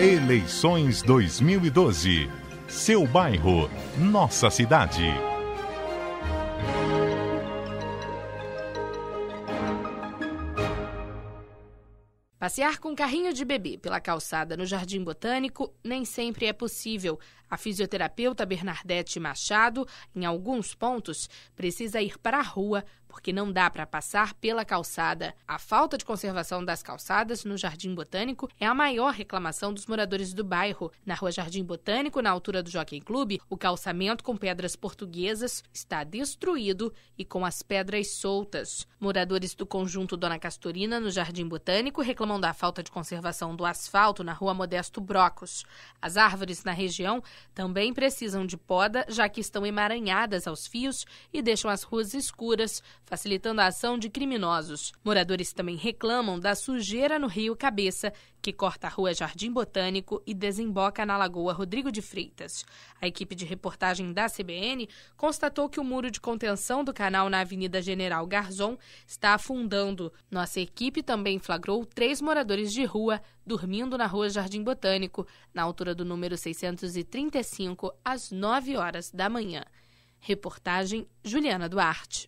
Eleições 2012. Seu bairro, nossa cidade. Passear com carrinho de bebê pela calçada no Jardim Botânico nem sempre é possível. A fisioterapeuta Bernadette Machado, em alguns pontos, precisa ir para a rua porque não dá para passar pela calçada. A falta de conservação das calçadas no Jardim Botânico é a maior reclamação dos moradores do bairro. Na Rua Jardim Botânico, na altura do Jockey Clube, o calçamento com pedras portuguesas está destruído e com as pedras soltas. Moradores do conjunto Dona Castorina, no Jardim Botânico, reclamam da falta de conservação do asfalto na Rua Modesto Brocos. As árvores na região também precisam de poda, já que estão emaranhadas aos fios e deixam as ruas escuras, facilitando a ação de criminosos. Moradores também reclamam da sujeira no rio Cabeça, que corta a rua Jardim Botânico e desemboca na Lagoa Rodrigo de Freitas. A equipe de reportagem da CBN constatou que o muro de contenção do canal na Avenida General Garzon está afundando. Nossa equipe também flagrou três moradores de rua dormindo na rua Jardim Botânico, na altura do número 635, às 9 horas da manhã. Reportagem Juliana Duarte.